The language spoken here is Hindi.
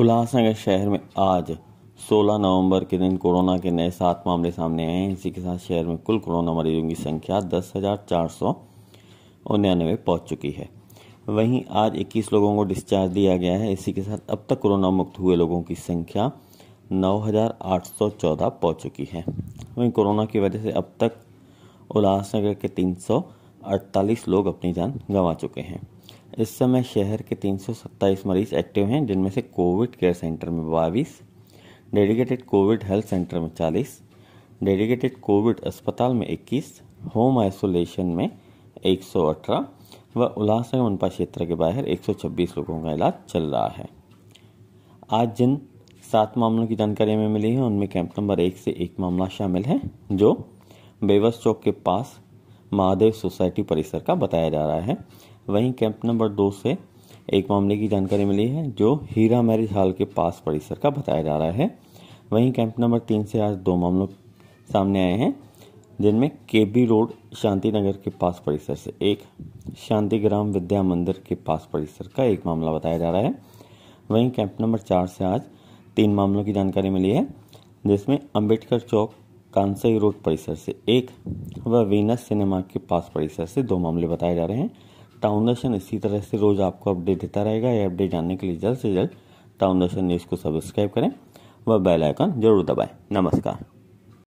उल्लासनगर शहर में आज 16 नवंबर के दिन कोरोना के नए सात मामले सामने आए हैं इसी के साथ शहर में कुल कोरोना मरीजों की संख्या दस हज़ार चार सौ उन्यानवे पहुँच चुकी है वहीं आज 21 लोगों को डिस्चार्ज दिया गया है इसी के साथ अब तक कोरोना मुक्त हुए लोगों की संख्या चौदह पहुंच चुकी है वहीं कोरोना की वजह से अब तक उल्लासनगर के अड़तालीस लोग अपनी जान गंवा चुके हैं इस समय शहर के 327 मरीज एक्टिव हैं जिनमें से कोविड केयर सेंटर में बाईस डेडिकेटेड कोविड हेल्थ सेंटर में 40, डेडिकेटेड कोविड अस्पताल में 21, होम आइसोलेशन में 118 व उल्लासनगर मनपा क्षेत्र के बाहर 126 लोगों का इलाज चल रहा है आज जिन सात मामलों की जानकारी हमें मिली है उनमें कैंप नंबर एक से एक मामला शामिल है जो बेवस चौक के पास महादेव सोसाइटी परिसर का बताया जा रहा है वहीं कैंप नंबर दो से एक मामले की जानकारी मिली है जो हीरा मैरिज हॉल के पास परिसर का बताया जा रहा है वहीं कैंप नंबर तीन से आज दो मामलों सामने आए हैं जिनमें के बी रोड शांति नगर के पास परिसर से एक शांतिग्राम विद्या मंदिर के पास परिसर का एक मामला बताया जा रहा है वहीं कैंप नंबर चार से आज तीन मामलों की जानकारी मिली है जिसमें अंबेडकर चौक कांसई रोड परिसर से एक व वीनस सिनेमा के पास परिसर से दो मामले बताए जा रहे हैं टाउन दर्शन इसी तरह से रोज़ आपको अपडेट देता रहेगा ये अपडेट जानने के लिए जल्द से जल्द टाउन दर्शन न्यूज़ को सब्सक्राइब करें व बेल आइकन जरूर दबाएं नमस्कार